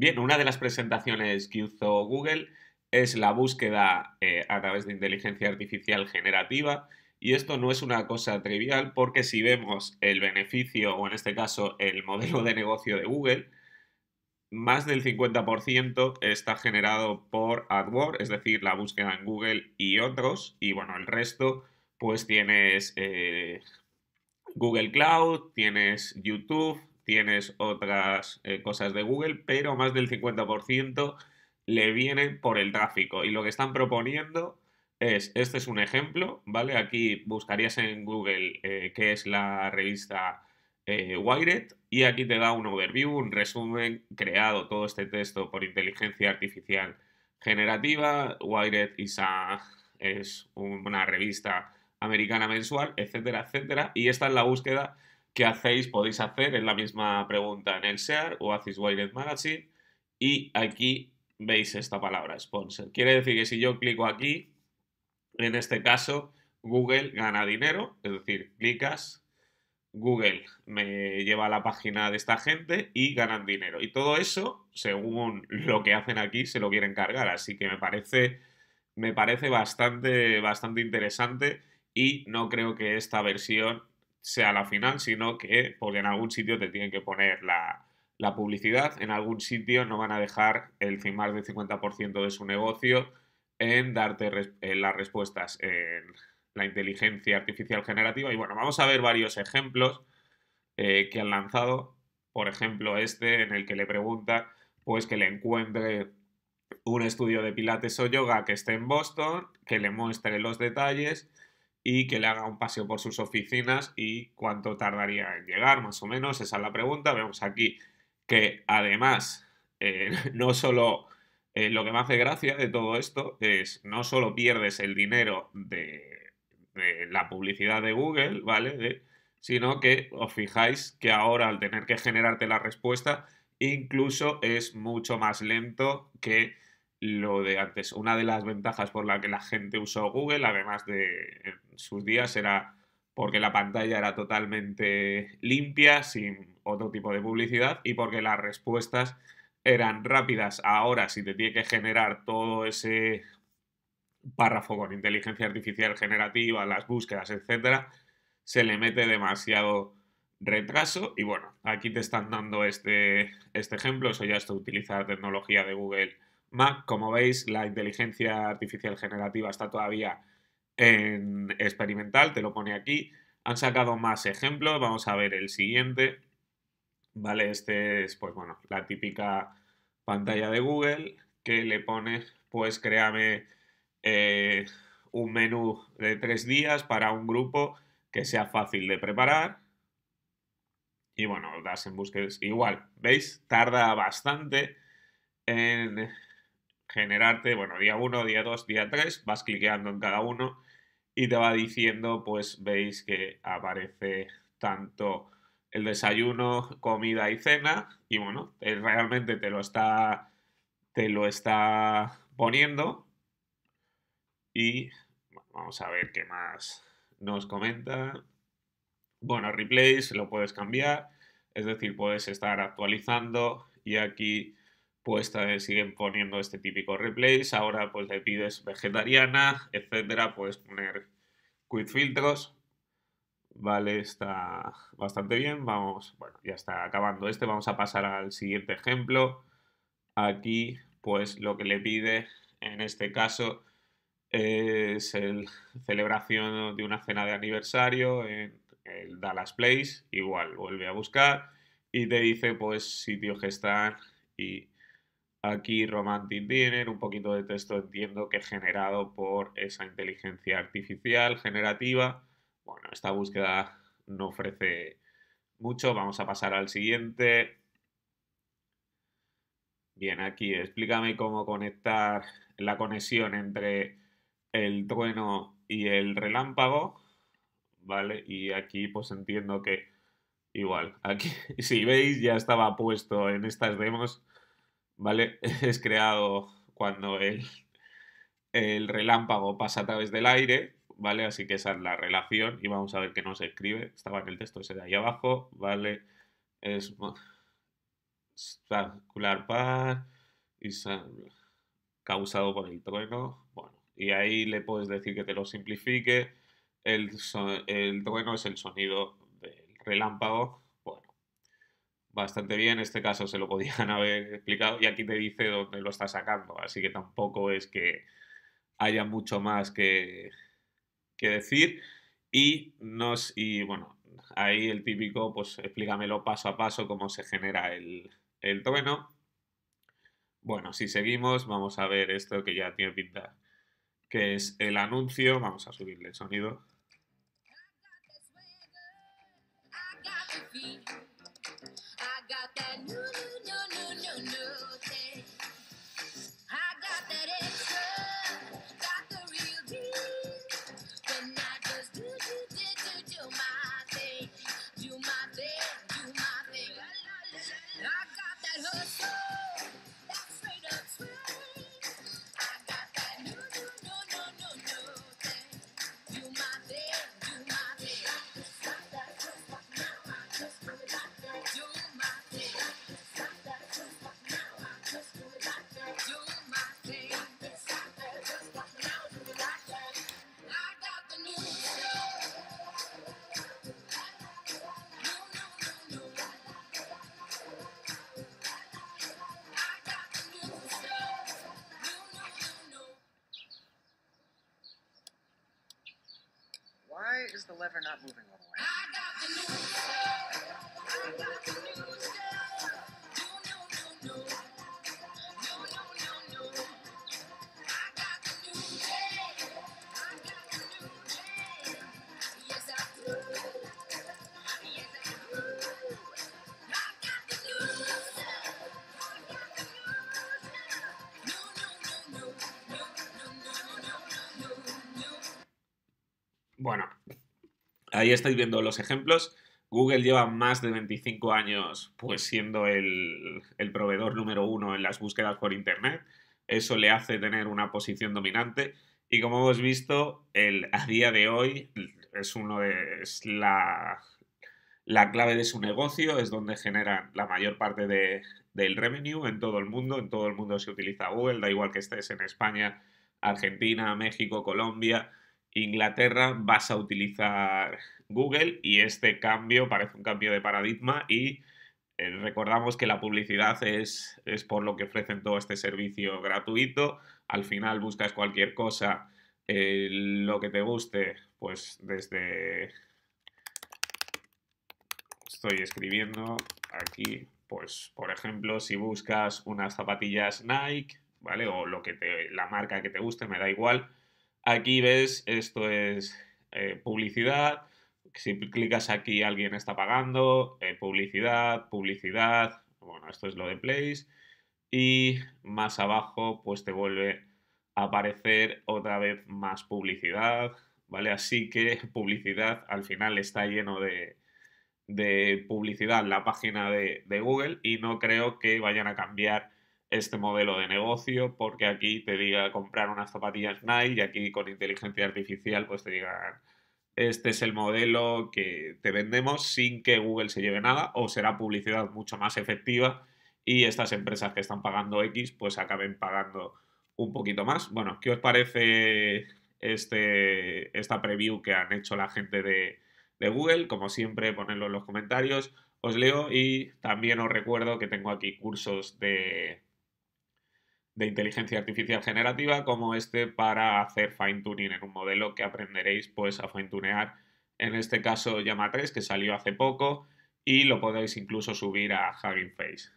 Bien, una de las presentaciones que hizo Google es la búsqueda eh, a través de inteligencia artificial generativa y esto no es una cosa trivial porque si vemos el beneficio o en este caso el modelo de negocio de Google, más del 50% está generado por AdWords, es decir, la búsqueda en Google y otros, y bueno, el resto pues tienes eh, Google Cloud, tienes YouTube, tienes otras eh, cosas de Google, pero más del 50% le vienen por el tráfico. Y lo que están proponiendo es, este es un ejemplo, ¿vale? Aquí buscarías en Google eh, qué es la revista eh, Wired y aquí te da un overview, un resumen creado todo este texto por inteligencia artificial generativa. Wired is es una revista americana mensual, etcétera, etcétera. Y esta es la búsqueda ¿Qué hacéis? Podéis hacer es la misma pregunta en el SEAR o hacéis Wired Magazine. Y aquí veis esta palabra, sponsor. Quiere decir que si yo clico aquí, en este caso, Google gana dinero. Es decir, clicas, Google me lleva a la página de esta gente y ganan dinero. Y todo eso, según lo que hacen aquí, se lo quieren cargar. Así que me parece, me parece bastante, bastante interesante y no creo que esta versión sea la final, sino que porque en algún sitio te tienen que poner la, publicidad, en algún sitio no van a dejar el más del 50% de su negocio en darte las respuestas en la inteligencia artificial generativa. Y bueno, vamos a ver varios ejemplos eh, que han lanzado. Por ejemplo, este en el que le pregunta pues que le encuentre un estudio de pilates o yoga que esté en Boston, que le muestre los detalles y que le haga un paseo por sus oficinas y cuánto tardaría en llegar, más o menos. Esa es la pregunta. Vemos aquí que además, eh, no solo eh, lo que me hace gracia de todo esto es no solo pierdes el dinero de, la publicidad de Google, ¿vale? sino que os fijáis que ahora al tener que generarte la respuesta, incluso es mucho más lento que lo de antes, una de las ventajas por la que la gente usó Google, además de en sus días, era porque la pantalla era totalmente limpia, sin otro tipo de publicidad, y porque las respuestas eran rápidas. Ahora, si te tiene que generar todo ese párrafo con inteligencia artificial generativa, las búsquedas, etc., se le mete demasiado retraso. Y bueno, aquí te están dando este, este ejemplo. Eso ya está utilizar tecnología de Google Mac. Como veis, la inteligencia artificial generativa está todavía en experimental, te lo pone aquí. Han sacado más ejemplos, vamos a ver el siguiente. Vale, este es, pues bueno, la típica pantalla de Google que le pone, pues créame eh, un menú de tres días para un grupo que sea fácil de preparar. Y bueno, das en búsquedas. Igual, ¿veis? Tarda bastante en generarte, bueno, día 1, día 2, día 3, vas cliqueando en cada uno y te va diciendo, pues veis que aparece tanto el desayuno, comida y cena, y bueno, eh, realmente te lo está, te lo está poniendo. Y vamos a ver qué más nos comenta. Bueno, replays lo puedes cambiar, es decir, puedes estar actualizando y aquí pues también eh, siguen poniendo este típico replays, ahora pues le pides vegetariana, etcétera, puedes poner quit filtros, vale, está bastante bien, vamos, bueno, ya está acabando este, vamos a pasar al siguiente ejemplo, aquí pues lo que le pide en este caso es el celebración de una cena de aniversario en el Dallas Place, igual vuelve a buscar y te dice pues sitios que están y Aquí Romantic Diner, un poquito de texto entiendo que generado por esa inteligencia artificial generativa. Bueno, esta búsqueda no ofrece mucho. Vamos a pasar al siguiente. Bien, aquí explícame cómo conectar la conexión entre el trueno y el relámpago. ¿Vale? Y aquí pues entiendo que igual, aquí si veis ya estaba puesto en estas demos ¿vale? Es creado cuando el, el relámpago pasa a través del aire, ¿vale? Así que esa es la relación y vamos a ver qué nos escribe. Estaba en el texto ese de ahí abajo, ¿vale? Es circular par y causado por el trueno. Bueno, y ahí le puedes decir que te lo simplifique. el trueno es el sonido del relámpago bastante bien. en Este caso se lo podían haber explicado y aquí te dice dónde lo está sacando. Así que tampoco es que haya mucho más que, que decir. Y, nos, y bueno, ahí el típico, pues explícamelo paso a paso cómo se genera el, el Bueno, si seguimos, vamos a ver esto que ya tiene pinta, que es el anuncio. Vamos a subirle el sonido. that. lever not moving all the way. I got the news, No, Bueno, Ahí estáis viendo los ejemplos. Google lleva más de 25 años pues siendo el, proveedor número uno en las búsquedas por Internet. Eso le hace tener una posición dominante. Y como hemos visto, el, a día de hoy es, uno de, es la, clave de su negocio, es donde generan la mayor parte de, del revenue en todo el mundo. En todo el mundo se utiliza Google, da igual que estés en España, Argentina, México, Colombia. Inglaterra vas a utilizar Google y este cambio parece un cambio de paradigma y eh, recordamos que la publicidad es, por lo que ofrecen todo este servicio gratuito. Al final buscas cualquier cosa, eh, lo que te guste, pues desde... Estoy escribiendo aquí, pues por ejemplo, si buscas unas zapatillas Nike, ¿vale? O lo que la marca que te guste, me da igual Aquí ves, esto es eh, publicidad. Si clicas aquí, alguien está pagando. Eh, publicidad, publicidad. Bueno, esto es lo de Place. Y más abajo, pues te vuelve a aparecer otra vez más publicidad. ¿Vale? Así que publicidad al final está lleno de, publicidad la página de, de Google y no creo que vayan a cambiar este modelo de negocio, porque aquí te diga comprar unas zapatillas Nike y aquí con inteligencia artificial pues te digan este es el modelo que te vendemos sin que Google se lleve nada o será publicidad mucho más efectiva y estas empresas que están pagando X pues acaben pagando un poquito más. Bueno, ¿qué os parece este, esta preview que han hecho la gente de, de Google? Como siempre, ponedlo en los comentarios. Os leo y también os recuerdo que tengo aquí cursos de de inteligencia artificial generativa como este para hacer fine tuning en un modelo que aprenderéis pues a fine tunear en este caso Llama 3 que salió hace poco y lo podéis incluso subir a Hugging Face.